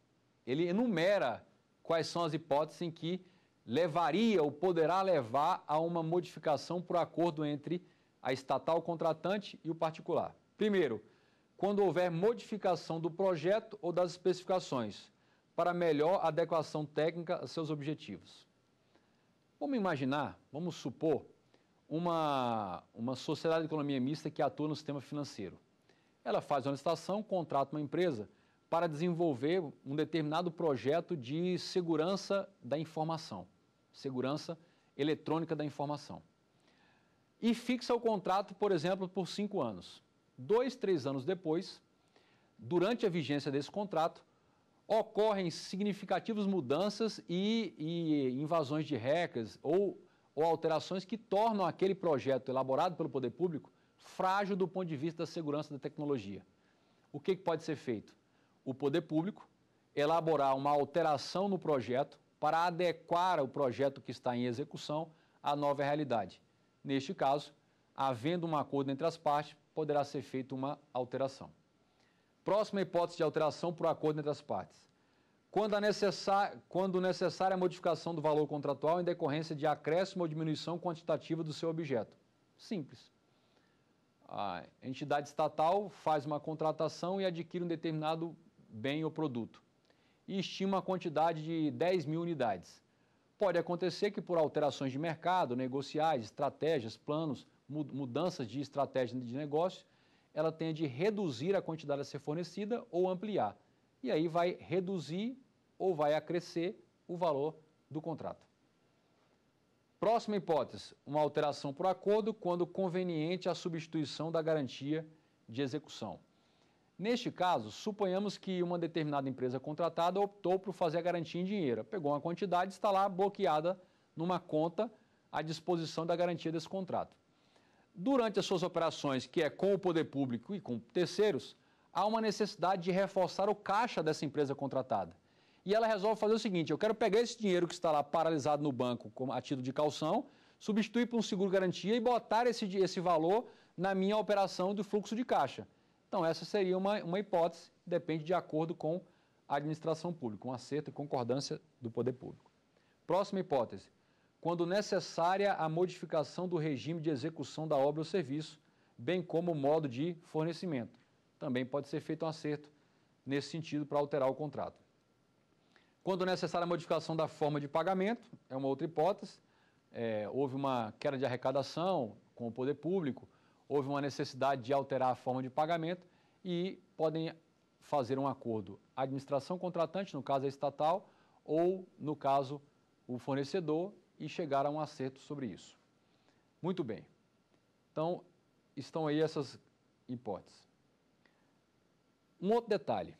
Speaker 1: Ele enumera quais são as hipóteses em que levaria ou poderá levar a uma modificação por acordo entre a estatal contratante e o particular. Primeiro, quando houver modificação do projeto ou das especificações para melhor adequação técnica a seus objetivos. Vamos imaginar, vamos supor uma, uma sociedade de economia mista que atua no sistema financeiro. Ela faz uma licitação, contrata uma empresa para desenvolver um determinado projeto de segurança da informação, segurança eletrônica da informação. E fixa o contrato, por exemplo, por cinco anos. Dois, três anos depois, durante a vigência desse contrato, ocorrem significativas mudanças e, e invasões de hackers ou ou alterações que tornam aquele projeto elaborado pelo poder público frágil do ponto de vista da segurança da tecnologia. O que, pode ser feito? O poder público elaborar uma alteração no projeto para adequar o projeto que está em execução à nova realidade. Neste caso, havendo um acordo entre as partes, poderá ser feita uma alteração. Próxima hipótese de alteração por acordo entre as partes quando, a necessar, quando necessária a modificação do valor contratual em decorrência de acréscimo ou diminuição quantitativa do seu objeto. Simples. A entidade estatal faz uma contratação e adquire um determinado bem ou produto e estima a quantidade de 10 mil unidades. Pode acontecer que, por alterações de mercado, negociais, estratégias, planos, mudanças de estratégia de negócio, ela tenha de reduzir a quantidade a ser fornecida ou ampliar e aí vai reduzir ou vai acrescer o valor do contrato. Próxima hipótese, uma alteração por acordo quando conveniente a substituição da garantia de execução. Neste caso, suponhamos que uma determinada empresa contratada optou por fazer a garantia em dinheiro, pegou uma quantidade e está lá bloqueada numa conta à disposição da garantia desse contrato. Durante as suas operações, que é com o poder público e com terceiros, há uma necessidade de reforçar o caixa dessa empresa contratada. E ela resolve fazer o seguinte: eu quero pegar esse dinheiro que está lá paralisado no banco a título de calção, substituir por um seguro garantia e botar esse, esse valor na minha operação do fluxo de caixa. Então, essa seria uma, uma hipótese, depende de acordo com a administração pública, um acerto e concordância do poder público. Próxima hipótese: quando necessária a modificação do regime de execução da obra ou serviço, bem como o modo de fornecimento também pode ser feito um acerto nesse sentido para alterar o contrato. Quando necessária a modificação da forma de pagamento, é uma outra hipótese, é, houve uma queda de arrecadação com o poder público, houve uma necessidade de alterar a forma de pagamento e podem fazer um acordo a administração contratante, no caso a é estatal, ou, no caso, o fornecedor e chegar a um acerto sobre isso. Muito bem. Então, estão aí essas hipóteses. Um outro detalhe.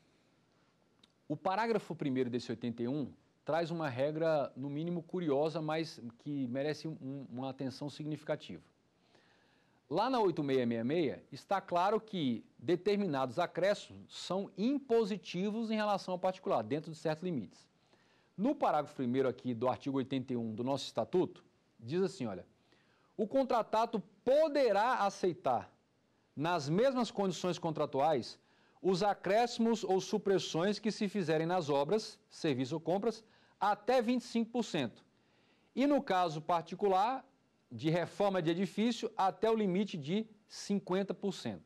Speaker 1: O parágrafo 1 desse 81 traz uma regra, no mínimo, curiosa, mas que merece um, uma atenção significativa. Lá na 8666, está claro que determinados acréscimos são impositivos em relação ao particular, dentro de certos limites. No parágrafo 1 aqui do artigo 81 do nosso estatuto, diz assim: olha, o contratado poderá aceitar, nas mesmas condições contratuais, os acréscimos ou supressões que se fizerem nas obras, serviço ou compras, até 25%. E no caso particular, de reforma de edifício, até o limite de 50%.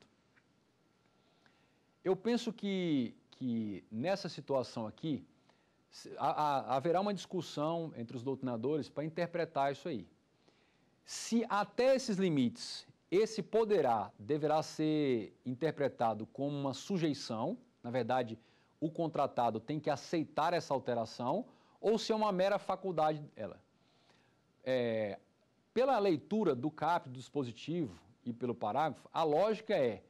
Speaker 1: Eu penso que, que nessa situação aqui, haverá uma discussão entre os doutrinadores para interpretar isso aí. Se até esses limites esse poderá deverá ser interpretado como uma sujeição, na verdade, o contratado tem que aceitar essa alteração, ou se é uma mera faculdade dela. É, pela leitura do cap do dispositivo e pelo parágrafo, a lógica é,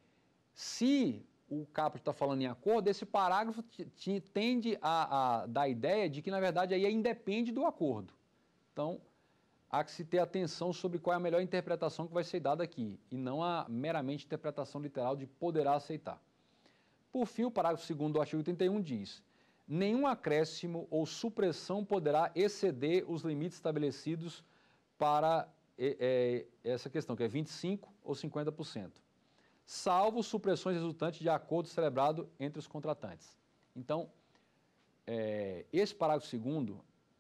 Speaker 1: se o caput está falando em acordo, esse parágrafo tende a, a dar a ideia de que, na verdade, aí é independe do acordo. Então, há que se ter atenção sobre qual é a melhor interpretação que vai ser dada aqui, e não a meramente interpretação literal de poderá aceitar. Por fim, o parágrafo 2 do artigo 81 diz: nenhum acréscimo ou supressão poderá exceder os limites estabelecidos para é, essa questão, que é 25% ou 50%, salvo supressões resultantes de acordo celebrado entre os contratantes. Então, é, esse parágrafo 2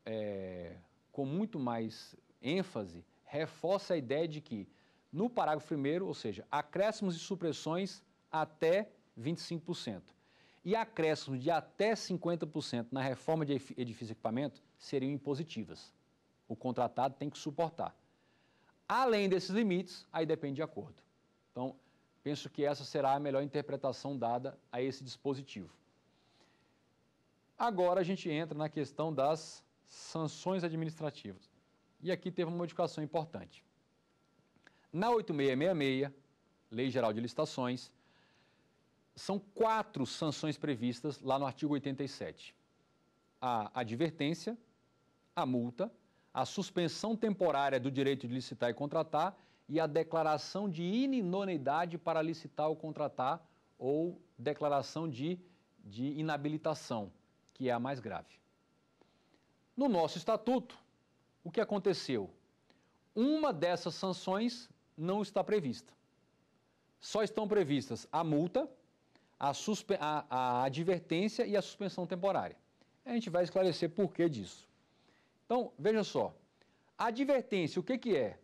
Speaker 1: é, com muito mais ênfase reforça a ideia de que, no parágrafo primeiro, ou seja, acréscimos e supressões até 25%. E acréscimos de até 50% na reforma de edifício e equipamento seriam impositivas. O contratado tem que suportar. Além desses limites, aí depende de acordo. Então, penso que essa será a melhor interpretação dada a esse dispositivo. Agora a gente entra na questão das sanções administrativas. E aqui teve uma modificação importante. Na 8666, Lei Geral de Licitações, são quatro sanções previstas lá no artigo 87. A advertência, a multa, a suspensão temporária do direito de licitar e contratar e a declaração de inidoneidade para licitar ou contratar ou declaração de, de inabilitação, que é a mais grave. No nosso estatuto, o que aconteceu? Uma dessas sanções não está prevista. Só estão previstas a multa, a, a, a advertência e a suspensão temporária. A gente vai esclarecer por que disso. Então, veja só. A advertência, o que, que é?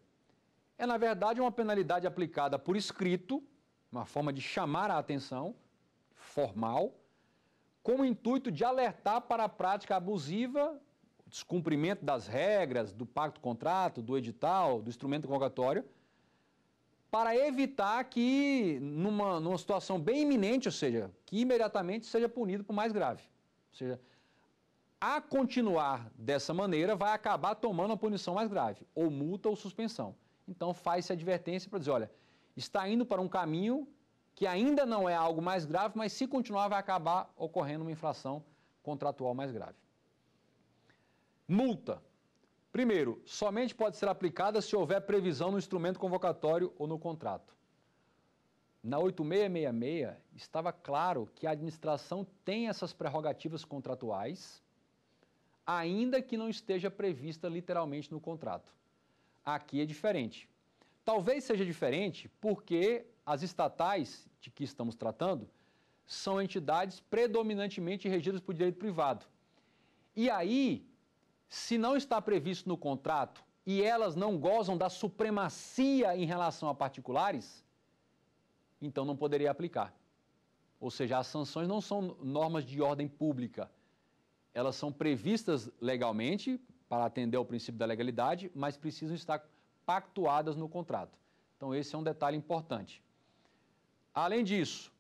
Speaker 1: É, na verdade, uma penalidade aplicada por escrito, uma forma de chamar a atenção, formal, com o intuito de alertar para a prática abusiva descumprimento das regras do pacto-contrato, do edital, do instrumento convocatório, para evitar que, numa, numa situação bem iminente, ou seja, que imediatamente seja punido por mais grave. Ou seja, a continuar dessa maneira, vai acabar tomando a punição mais grave, ou multa ou suspensão. Então faz-se advertência para dizer, olha, está indo para um caminho que ainda não é algo mais grave, mas se continuar vai acabar ocorrendo uma infração contratual mais grave. Multa. Primeiro, somente pode ser aplicada se houver previsão no instrumento convocatório ou no contrato. Na 8666 estava claro que a administração tem essas prerrogativas contratuais, ainda que não esteja prevista literalmente no contrato. Aqui é diferente. Talvez seja diferente porque as estatais de que estamos tratando são entidades predominantemente regidas por direito privado. E aí, se não está previsto no contrato e elas não gozam da supremacia em relação a particulares, então não poderia aplicar. Ou seja, as sanções não são normas de ordem pública. Elas são previstas legalmente para atender ao princípio da legalidade, mas precisam estar pactuadas no contrato. Então, esse é um detalhe importante. Além disso,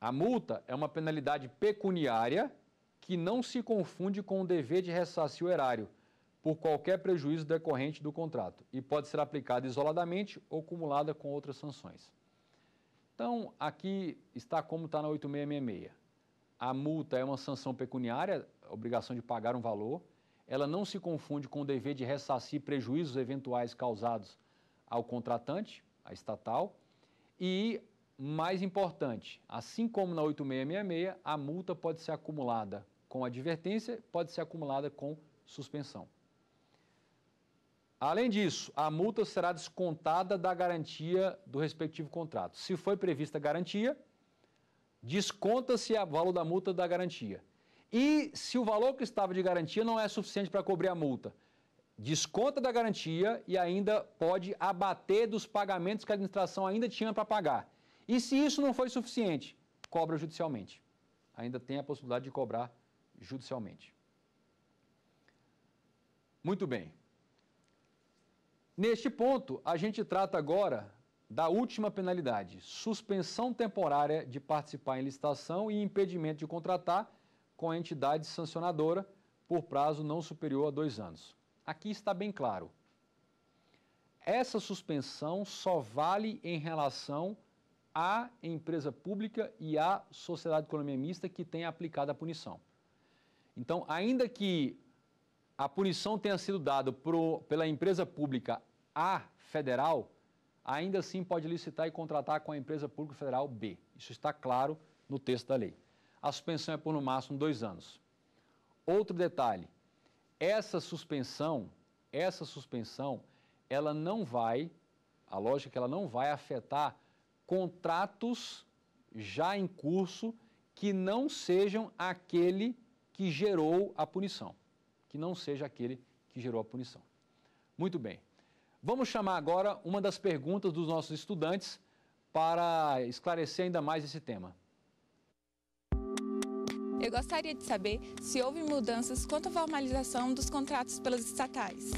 Speaker 1: a multa é uma penalidade pecuniária que não se confunde com o dever de ressarcir o erário por qualquer prejuízo decorrente do contrato e pode ser aplicada isoladamente ou cumulada com outras sanções. Então, aqui está como está na 8666. A multa é uma sanção pecuniária, obrigação de pagar um valor. Ela não se confunde com o dever de ressarcir prejuízos eventuais causados ao contratante, a estatal. E, mais importante, assim como na 8666, a multa pode ser acumulada com advertência pode ser acumulada com suspensão. Além disso, a multa será descontada da garantia do respectivo contrato. Se foi prevista garantia, desconta-se o valor da multa da garantia. E se o valor que estava de garantia não é suficiente para cobrir a multa, desconta da garantia e ainda pode abater dos pagamentos que a administração ainda tinha para pagar. E se isso não foi suficiente, cobra judicialmente. Ainda tem a possibilidade de cobrar judicialmente. Muito bem. Neste ponto, a gente trata agora da última penalidade, suspensão temporária de participar em licitação e impedimento de contratar com a entidade sancionadora por prazo não superior a dois anos. Aqui está bem claro. Essa suspensão só vale em relação à empresa pública e à sociedade economia mista que tenha aplicado a punição. Então, ainda que a punição tenha sido dada pela empresa pública A federal, ainda assim pode licitar e contratar com a empresa pública federal B. Isso está claro no texto da lei. A suspensão é por no máximo dois anos. Outro detalhe: essa suspensão, essa suspensão, ela não vai, a lógica é que ela não vai afetar contratos já em curso que não sejam aquele que gerou a punição, que não seja aquele que gerou a punição. Muito bem. Vamos chamar agora uma das perguntas dos nossos estudantes para esclarecer ainda mais esse tema. Eu gostaria de saber se houve mudanças quanto à formalização dos contratos pelas estatais.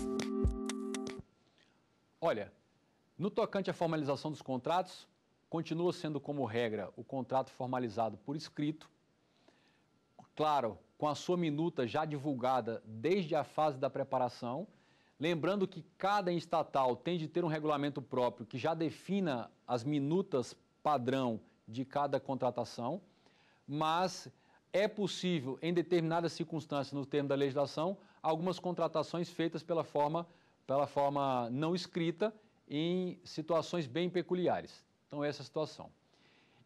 Speaker 1: Olha, no tocante à formalização dos contratos, continua sendo como regra o contrato formalizado por escrito. Claro, com a sua minuta já divulgada desde a fase da preparação. Lembrando que cada estatal tem de ter um regulamento próprio que já defina as minutas padrão de cada contratação, mas é possível, em determinadas circunstâncias, no termo da legislação, algumas contratações feitas pela forma, pela forma não escrita em situações bem peculiares. Então, essa é a situação.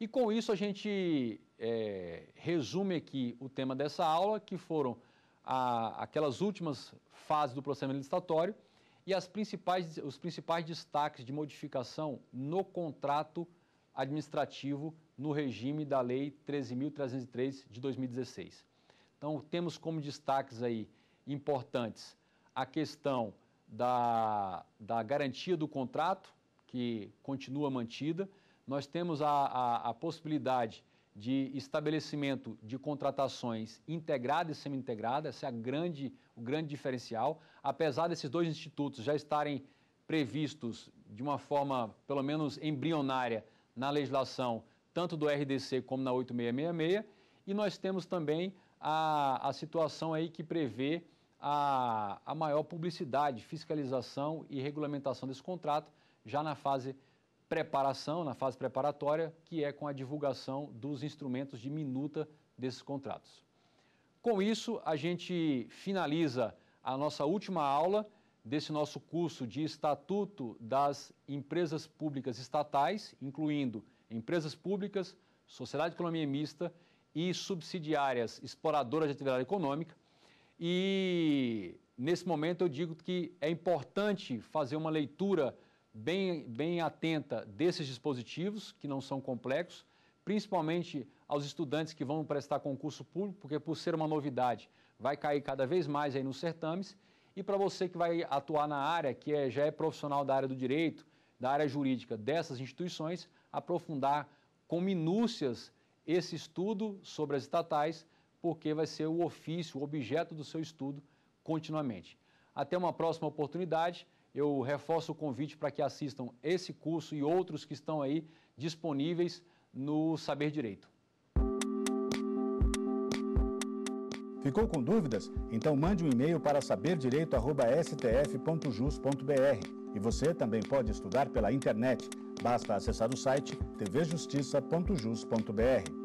Speaker 1: E com isso, a gente é, resume aqui o tema dessa aula, que foram a, aquelas últimas fases do processo licitatório e as principais, os principais destaques de modificação no contrato administrativo no regime da Lei 13.303 de 2016. Então, temos como destaques aí importantes a questão da, da garantia do contrato, que continua mantida. Nós temos a, a, a possibilidade de estabelecimento de contratações integrada e semi-integrada, esse é grande, o grande diferencial. Apesar desses dois institutos já estarem previstos de uma forma, pelo menos embrionária, na legislação, tanto do RDC como na 8666, e nós temos também a, a situação aí que prevê a, a maior publicidade, fiscalização e regulamentação desse contrato já na fase preparação, na fase preparatória, que é com a divulgação dos instrumentos de minuta desses contratos. Com isso, a gente finaliza a nossa última aula desse nosso curso de Estatuto das Empresas Públicas Estatais, incluindo empresas públicas, sociedade de economia mista e subsidiárias exploradoras de atividade econômica. E nesse momento eu digo que é importante fazer uma leitura bem, bem atenta desses dispositivos, que não são complexos, principalmente aos estudantes que vão prestar concurso público, porque por ser uma novidade, vai cair cada vez mais aí nos certames. E para você que vai atuar na área, que é, já é profissional da área do direito, da área jurídica dessas instituições, aprofundar com minúcias esse estudo sobre as estatais, porque vai ser o ofício, o objeto do seu estudo continuamente. Até uma próxima oportunidade eu reforço o convite para que assistam esse curso e outros que estão aí disponíveis no Saber Direito. Ficou com dúvidas? Então mande um e-mail para saberdireito.stf.jus.br. E você também pode estudar pela internet. Basta acessar o site tvjustiça.jus.br.